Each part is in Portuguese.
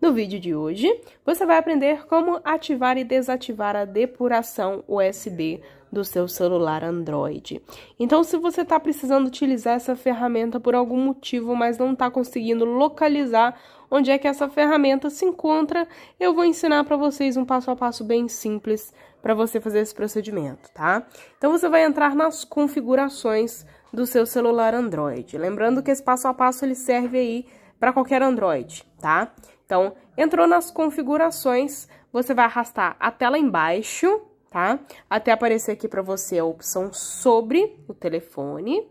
No vídeo de hoje, você vai aprender como ativar e desativar a depuração USB do seu celular Android. Então, se você está precisando utilizar essa ferramenta por algum motivo, mas não está conseguindo localizar onde é que essa ferramenta se encontra, eu vou ensinar para vocês um passo a passo bem simples para você fazer esse procedimento, tá? Então, você vai entrar nas configurações do seu celular Android. Lembrando que esse passo a passo ele serve aí para qualquer Android, tá? Então, entrou nas configurações, você vai arrastar até lá embaixo, tá? Até aparecer aqui para você a opção sobre o telefone.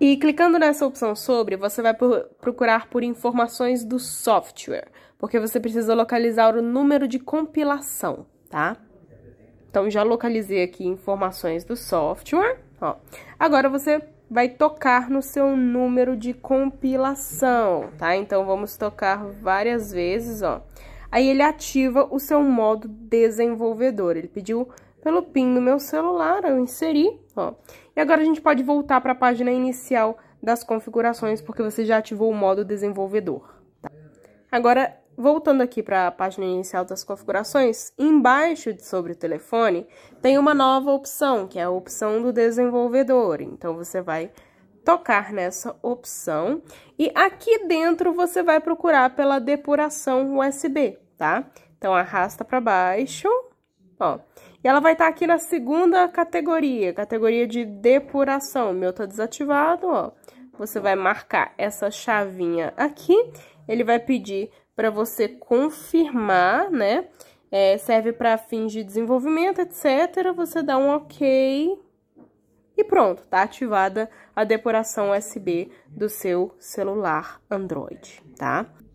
E clicando nessa opção sobre, você vai procurar por informações do software, porque você precisa localizar o número de compilação, tá? Então, já localizei aqui informações do software, ó. Agora, você vai tocar no seu número de compilação, tá? Então, vamos tocar várias vezes, ó. Aí, ele ativa o seu modo desenvolvedor. Ele pediu pelo PIN do meu celular, eu inseri, ó. E agora, a gente pode voltar para a página inicial das configurações, porque você já ativou o modo desenvolvedor, tá? Agora, Voltando aqui para a página inicial das configurações, embaixo de sobre o telefone tem uma nova opção, que é a opção do desenvolvedor. Então, você vai tocar nessa opção e aqui dentro você vai procurar pela depuração USB, tá? Então, arrasta para baixo, ó. E ela vai estar tá aqui na segunda categoria, categoria de depuração. O meu tá desativado, ó. Você vai marcar essa chavinha aqui, ele vai pedir para você confirmar, né? É, serve para fins de desenvolvimento, etc. Você dá um OK e pronto, tá ativada a depuração USB do seu celular Android, tá?